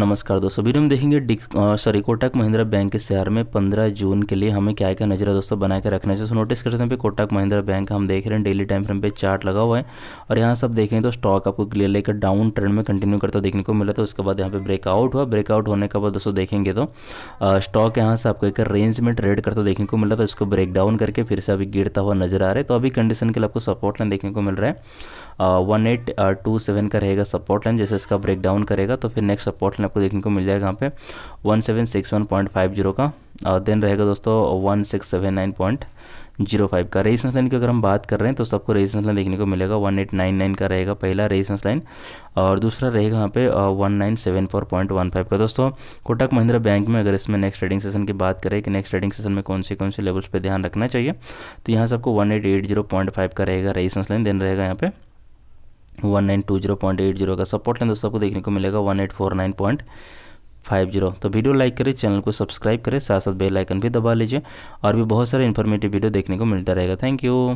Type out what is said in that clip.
नमस्कार दोस्तों वीडियो में देखेंगे सॉरी कोटक महिंद्रा बैंक के शेयर में 15 जून के लिए हमें क्या क्या नजरा दोस्तों बना के रखना चाहिए नोटिस करते हैं पे कोटक महिंद्रा बैंक हम देख रहे हैं डेली टाइम फ्रेम पे चार्ट लगा हुआ है और यहाँ सब देखें तो स्टॉक आपको क्लियरली लेकर डाउन ट्रेंड में कंटिन्यू करता देखने को मिला था उसके बाद यहाँ पे ब्रेकआउट हुआ ब्रेकआउट होने के बाद दोस्तों देखेंगे तो स्टॉक यहाँ से आपको एक रेंज में ट्रेड करता देखने को मिला था उसको ब्रेकडाउन करके फिर से अभी गिरता हुआ नजर आ रहा है तो अभी कंडीशन के लिए आपको सपोर्ट लाइन देखने को मिल रहा है वन एट टू सेवन का रहेगा सपोर्ट लाइन जैसे इसका ब्रेक डाउन करेगा तो फिर नेक्स्ट सपोर्ट लाइन आपको देखने को मिल जाएगा यहाँ पे one seven six one point five zero का देन रहेगा दोस्तों one six seven nine point zero five का रेजिस्टेंस लाइन की अगर हम बात कर रहे हैं तो सबको रेजिस्टेंस लाइन देखने को मिलेगा वन एट नाइन नाइन का रहेगा पहला रेजिस्टेंस लाइन और दूसरा रहेगा यहाँ पे one nine seven four point one five का दोस्तों कोटक महिंद्रा बैंक में अगर इसमें नेक्स्ट ट्रेडिंग सेशन की बात करें कि नेक्स्ट ट्रेडिंग सेशन में कौन से कौन से लेवल्स पर ध्यान रखना चाहिए तो यहाँ से आपको one eight eight zero point five का रहेगा रेजिस्टेंस लाइन देन रहेगा यहाँ पे one nine two zero point eight zero का सपोर्ट लें दोस्तों आपको देखने को मिलेगा one eight four nine point five zero तो वीडियो लाइक करें चैनल को सब्सक्राइब करें साथ साथ बेल आइकन भी दबा लीजिए और भी बहुत सारे इन्फॉर्मेटिव वीडियो देखने को मिलता रहेगा थैंक यू